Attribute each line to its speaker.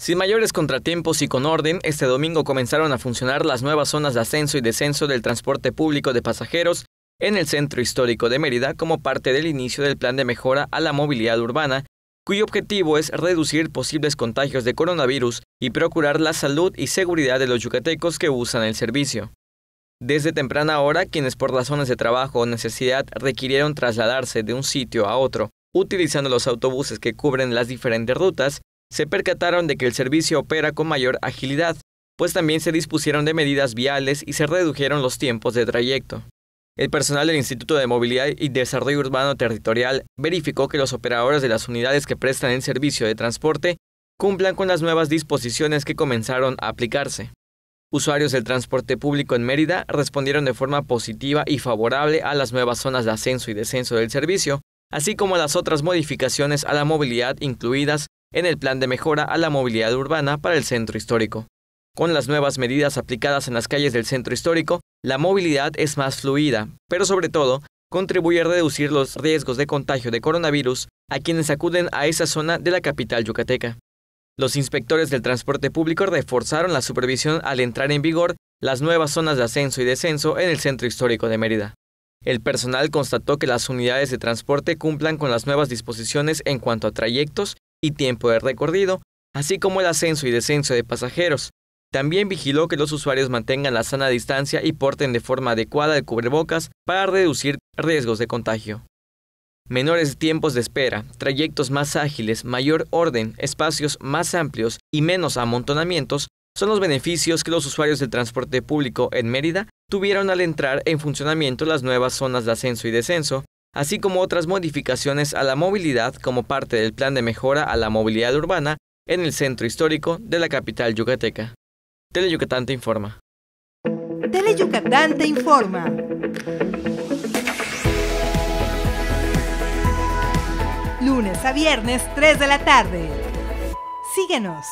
Speaker 1: Sin mayores contratiempos y con orden, este domingo comenzaron a funcionar las nuevas zonas de ascenso y descenso del transporte público de pasajeros en el centro histórico de Mérida como parte del inicio del plan de mejora a la movilidad urbana, cuyo objetivo es reducir posibles contagios de coronavirus y procurar la salud y seguridad de los yucatecos que usan el servicio. Desde temprana hora, quienes por razones de trabajo o necesidad requirieron trasladarse de un sitio a otro, utilizando los autobuses que cubren las diferentes rutas, se percataron de que el servicio opera con mayor agilidad, pues también se dispusieron de medidas viales y se redujeron los tiempos de trayecto. El personal del Instituto de Movilidad y Desarrollo Urbano Territorial verificó que los operadores de las unidades que prestan el servicio de transporte cumplan con las nuevas disposiciones que comenzaron a aplicarse. Usuarios del transporte público en Mérida respondieron de forma positiva y favorable a las nuevas zonas de ascenso y descenso del servicio, así como a las otras modificaciones a la movilidad incluidas en el plan de mejora a la movilidad urbana para el centro histórico. Con las nuevas medidas aplicadas en las calles del centro histórico, la movilidad es más fluida, pero sobre todo, contribuye a reducir los riesgos de contagio de coronavirus a quienes acuden a esa zona de la capital yucateca. Los inspectores del transporte público reforzaron la supervisión al entrar en vigor las nuevas zonas de ascenso y descenso en el centro histórico de Mérida. El personal constató que las unidades de transporte cumplan con las nuevas disposiciones en cuanto a trayectos y tiempo de recorrido, así como el ascenso y descenso de pasajeros. También vigiló que los usuarios mantengan la sana distancia y porten de forma adecuada el cubrebocas para reducir riesgos de contagio. Menores tiempos de espera, trayectos más ágiles, mayor orden, espacios más amplios y menos amontonamientos son los beneficios que los usuarios del transporte público en Mérida tuvieron al entrar en funcionamiento las nuevas zonas de ascenso y descenso, así como otras modificaciones a la movilidad como parte del plan de mejora a la movilidad urbana en el centro histórico de la capital yucateca. Tele te informa. Tele te informa. Lunes a viernes, 3 de la tarde. Síguenos.